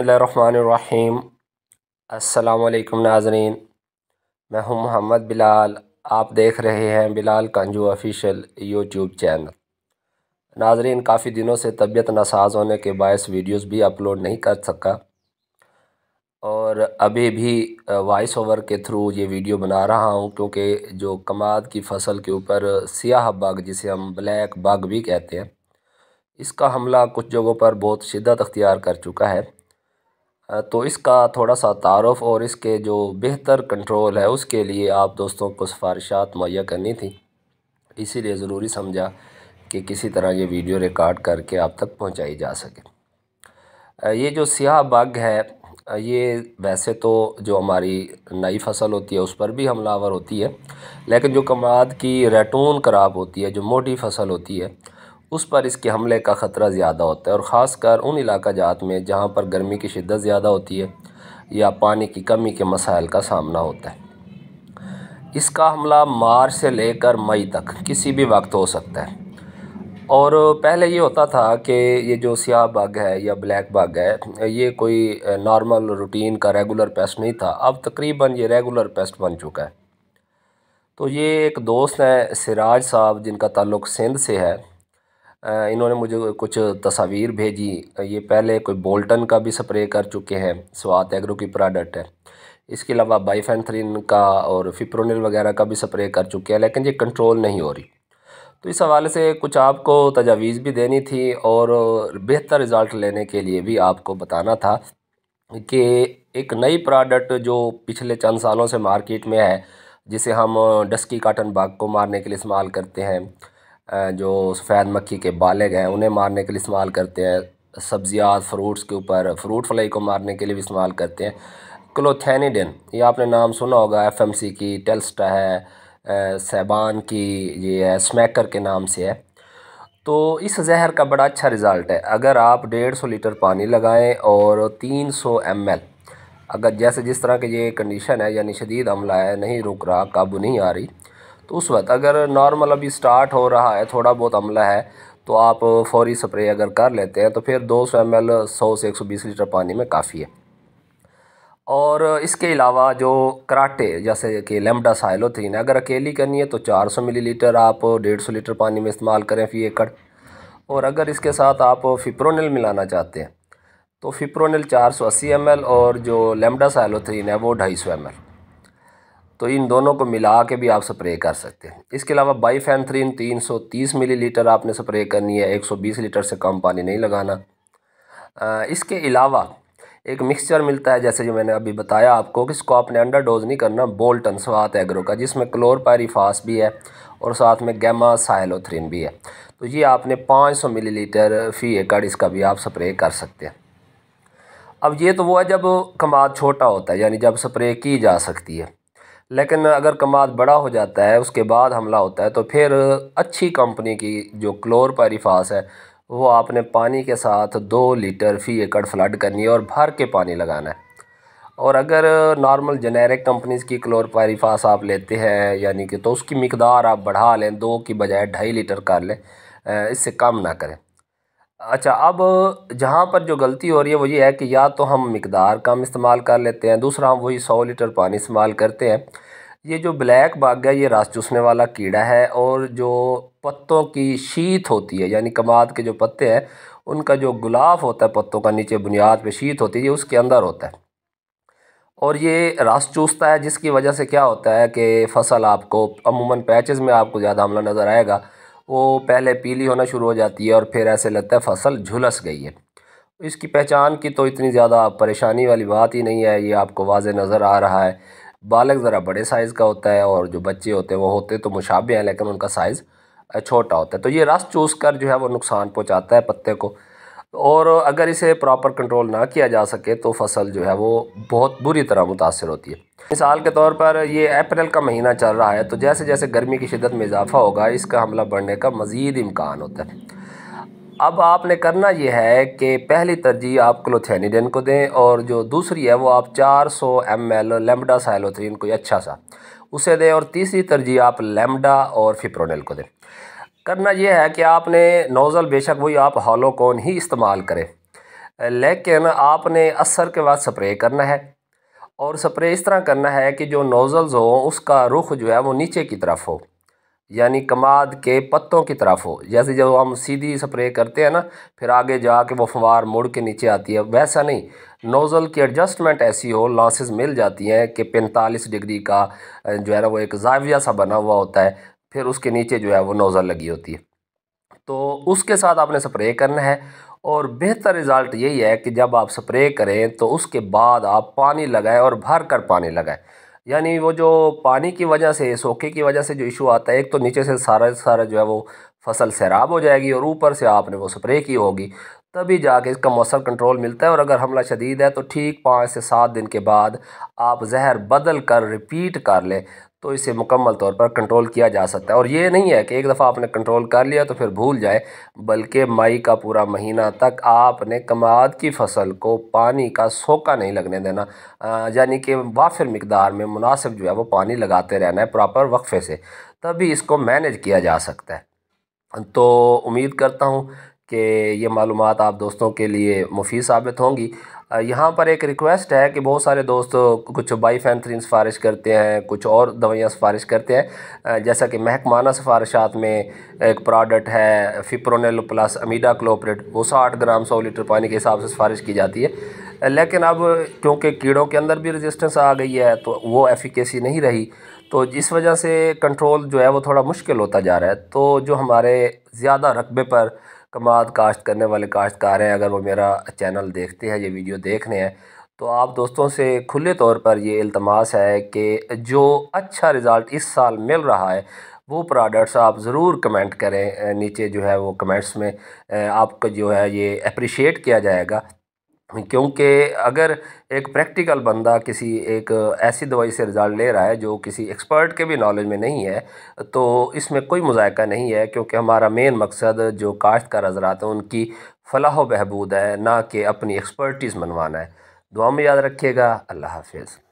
बसमीम अल्लाम नाजरीन मैं हूं मोहम्मद बिलाल आप देख रहे हैं Bilal Kanju official YouTube channel नाजरीन काफ़ी दिनों से तबीयत नसाज होने के बायस वीडियोस भी अपलोड नहीं कर सका और अभी भी वॉइस ओवर के थ्रू ये वीडियो बना रहा हूं क्योंकि जो कमाद की फसल के ऊपर सियाह बाग जिसे हम ब्लैक बाग भी कहते हैं इसका हमला कुछ जगहों पर बहुत शिद्दत अख्तियार कर चुका है तो इसका थोड़ा सा तारफ़ और इसके जो बेहतर कंट्रोल है उसके लिए आप दोस्तों को सिफारिशात मुहैया करनी थी इसीलिए ज़रूरी समझा कि किसी तरह ये वीडियो रिकॉर्ड करके आप तक पहुंचाई जा सके ये जो सियाह बाग है ये वैसे तो जो हमारी नई फसल होती है उस पर भी हमलावर होती है लेकिन जो कमाद की रेटून खराब होती है जो मोटी फसल होती है उस पर इसके हमले का ख़तरा ज़्यादा होता है और ख़ासकर उन इलाका जात में जहाँ पर गर्मी की शिदत ज़्यादा होती है या पानी की कमी के मसाइल का सामना होता है इसका हमला मार्च से लेकर मई तक किसी भी वक्त हो सकता है और पहले ये होता था कि ये जो सियाह बाग है या ब्लैक बाग है ये कोई नॉर्मल रूटीन का रेगुलर पेस्ट नहीं था अब तकरीबन ये रेगुलर पेस्ट बन चुका है तो ये एक दोस्त हैं सिराज साहब जिनका ताल्लुक़ सिंध से है इन्होंने मुझे कुछ तस्वीर भेजी ये पहले कोई बोल्टन का भी स्प्रे कर चुके हैं स्वात एग्रो की प्रोडक्ट है इसके अलावा बाईफेंथ्रिन का और फिप्रोनिल वगैरह का भी स्प्रे कर चुके हैं लेकिन ये कंट्रोल नहीं हो रही तो इस हवाले से कुछ आपको तजावीज़ भी देनी थी और बेहतर रिज़ल्ट लेने के लिए भी आपको बताना था कि एक नई प्रोडक्ट जो पिछले चंद सालों से मार्केट में है जिसे हम डस्की काटन बाग को मारने के लिए इस्तेमाल करते हैं जो सफ़ेद मक्खी के बालग हैं उन्हें मारने के लिए इस्तेमाल करते हैं सब्ज़ियाँ फ्रूट्स के ऊपर फ्रूट फ्लाई को मारने के लिए भी इस्तेमाल करते हैं क्लोथेनिडिन ये आपने नाम सुना होगा एफएमसी की टेल्स्टा है सैबान की ये है स्मैकर के नाम से है तो इस जहर का बड़ा अच्छा रिज़ल्ट है अगर आप डेढ़ सौ लीटर पानी लगाएं और तीन सौ एम एल अगर जैसे जिस तरह के ये कंडीशन है यानी शदीद हमला है नहीं रुक रहा काबू नहीं आ रही तो उस वक्त अगर नॉर्मल अभी स्टार्ट हो रहा है थोड़ा बहुत अमला है तो आप फौरी स्प्रे अगर कर लेते हैं तो फिर 200 सौ एम एल सौ से 120 लीटर पानी में काफ़ी है और इसके अलावा जो कराटे जैसे कि लेमडा साइलोथीन है अगर अकेली करनी है तो 400 मिलीलीटर आप 150 लीटर पानी में इस्तेमाल करें फी एकड़ और अगर इसके साथ आप फिप्रोनिल मिलाना चाहते हैं तो फिप्रोनिल एम एल और जो लेमडा साइलोथीन है वो एम एल तो इन दोनों को मिला के भी आप स्प्रे कर सकते हैं इसके अलावा बाईफेंथ्रीन 330 मिलीलीटर आपने स्प्रे करनी है 120 लीटर से कम पानी नहीं लगाना आ, इसके अलावा एक मिक्सचर मिलता है जैसे जो मैंने अभी बताया आपको कि इसको आपने अंडर डोज नहीं करना बोल्टन स्वात एग्रो का जिसमें पैरिफास भी है और साथ में गैमा साइलोथ्रीन भी है तो ये आपने 500 मिलीलीटर फ़ी एकड़ इसका भी आप स्प्रे कर सकते हैं अब ये तो वो है जब कमाद छोटा होता है यानी जब स्प्रे की जा सकती है लेकिन अगर कमाद बड़ा हो जाता है उसके बाद हमला होता है तो फिर अच्छी कंपनी की जो क्लोरपायरीफास है वो आपने पानी के साथ दो लीटर फ़ी एकड़ फ्लड करनी है और भर के पानी लगाना है और अगर नॉर्मल जेनेरिक कंपनीज़ की क्लोरपायरीफास आप लेते हैं यानी कि तो उसकी मकदार आप बढ़ा लें दो की बजाय ढाई लीटर कर लें इससे कम ना करें अच्छा अब जहाँ पर जो गलती हो रही है वो ये है कि या तो हम मकदार कम इस्तेमाल कर लेते हैं दूसरा हम वही सौ लीटर पानी इस्तेमाल करते हैं ये जो ब्लैक बाग है ये रास चूसने वाला कीड़ा है और जो पत्तों की शीत होती है यानी कमाद के जो पत्ते हैं उनका जो गुलाफ होता है पत्तों का नीचे बुनियाद पे शीत होती है ये उसके अंदर होता है और ये रास चूसता है जिसकी वजह से क्या होता है कि फसल आपको अमूमन पैचेज़ में आपको ज़्यादा हमला नज़र आएगा वो पहले पीली होना शुरू हो जाती है और फिर ऐसे लगता है फसल झुलस गई है इसकी पहचान की तो इतनी ज़्यादा परेशानी वाली बात ही नहीं है ये आपको वाज नज़र आ रहा है बालक ज़रा बड़े साइज़ का होता है और जो बच्चे होते हैं वो होते तो मुशाबे हैं लेकिन उनका साइज़ छोटा होता है तो ये रस चूस कर जो है वो नुकसान पहुँचाता है पत्ते को और अगर इसे प्रॉपर कंट्रोल ना किया जा सके तो फसल जो है वो बहुत बुरी तरह मुतासर होती है मिसाल के तौर पर ये अप्रैल का महीना चल रहा है तो जैसे जैसे गर्मी की शिदत में इजाफा होगा इसका हमला बढ़ने का मज़ीद इम्कान होता है अब आपने करना यह है कि पहली तरजीह आप क्लोथेनिडन को दें और जो दूसरी है वो आप 400 सौ एम एल लेमडा साइलोथ्रीन कोई अच्छा सा उसे दें और तीसरी तरजीह आप लेमडा और फिप्रोनल को दें करना यह है कि आपने नोज़ल बेशक वही आप हॉलोकोन ही इस्तेमाल करें लेकिन आपने असर के बाद स्प्रे करना है और स्प्रे इस तरह करना है कि जो नोज़ल्स हो उसका रुख जो है वो नीचे की तरफ हो यानी कमाद के पत्तों की तरफ हो जैसे जब हम सीधी स्प्रे करते हैं ना फिर आगे जा के वो फवार मुड़ के नीचे आती है वैसा नहीं नोज़ल की एडजस्टमेंट ऐसी हो लॉसेस मिल जाती हैं कि पैंतालीस डिग्री का जो है ना वो एक जाविया सा बना हुआ होता है फिर उसके नीचे जो है वो नोज़ल लगी होती है तो उसके साथ आपने स्प्रे करना है और बेहतर रिज़ल्ट यही है कि जब आप स्प्रे करें तो उसके बाद आप पानी लगाएं और भर कर पानी लगाएं यानी वो जो पानी की वजह से सोखे की वजह से जो इशू आता है एक तो नीचे से सारा सारा जो है वो फसल सैराब हो जाएगी और ऊपर से आपने वो स्प्रे की होगी तभी जाके इसका मौसम कंट्रोल मिलता है और अगर हमला शदीद है तो ठीक पाँच से सात दिन के बाद आप जहर बदल कर रिपीट कर लें तो इसे मुकम्मल तौर पर कंट्रोल किया जा सकता है और ये नहीं है कि एक दफ़ा आपने कंट्रोल कर लिया तो फिर भूल जाए बल्कि मई का पूरा महीना तक आपने कमाद की फसल को पानी का सोखा नहीं लगने देना यानी कि वाफिर मकदार में मुनासिब जो है वो पानी लगाते रहना है प्रॉपर वक्फे से तभी इसको मैनेज किया जा सकता है तो उम्मीद करता हूँ कि ये मालूम आप दोस्तों के लिए मुफी साबित होंगी यहाँ पर एक रिक्वेस्ट है कि बहुत सारे दोस्त कुछ बाई सिफारिश करते हैं कुछ और दवाइयाँ सिफारिश करते हैं जैसा कि महकमाना सिफारिशात में एक प्रोडक्ट है फिप्रोनल प्लस अमीडा क्लोपरेट वो साठ ग्राम सौ लीटर पानी के हिसाब से सिफारिश की जाती है लेकिन अब क्योंकि कीड़ों के अंदर भी रजिस्टेंस आ गई है तो वो एफिकेसी नहीं रही तो इस वजह से कंट्रोल जो है वो थोड़ा मुश्किल होता जा रहा है तो जो हमारे ज़्यादा रकबे पर कमाद काश्त करने वाले काश्तकार हैं अगर वो मेरा चैनल देखते हैं ये वीडियो देख रहे हैं तो आप दोस्तों से खुले तौर पर ये अल्तमास है कि जो अच्छा रिज़ल्ट इस साल मिल रहा है वो प्रोडक्ट्स आप ज़रूर कमेंट करें नीचे जो है वो कमेंट्स में आपको जो है ये अप्रिशिएट किया जाएगा क्योंकि अगर एक प्रैक्टिकल बंदा किसी एक ऐसी दवाई से रिज़ल्ट ले रहा है जो किसी एक्सपर्ट के भी नॉलेज में नहीं है तो इसमें कोई मजायका नहीं है क्योंकि हमारा मेन मकसद जो काश्त का हजरात है उनकी फलाह बहबूद है ना कि अपनी एक्सपर्टीज़ मनवाना है दुआ में याद रखिएगा अल्लाह हाफिज़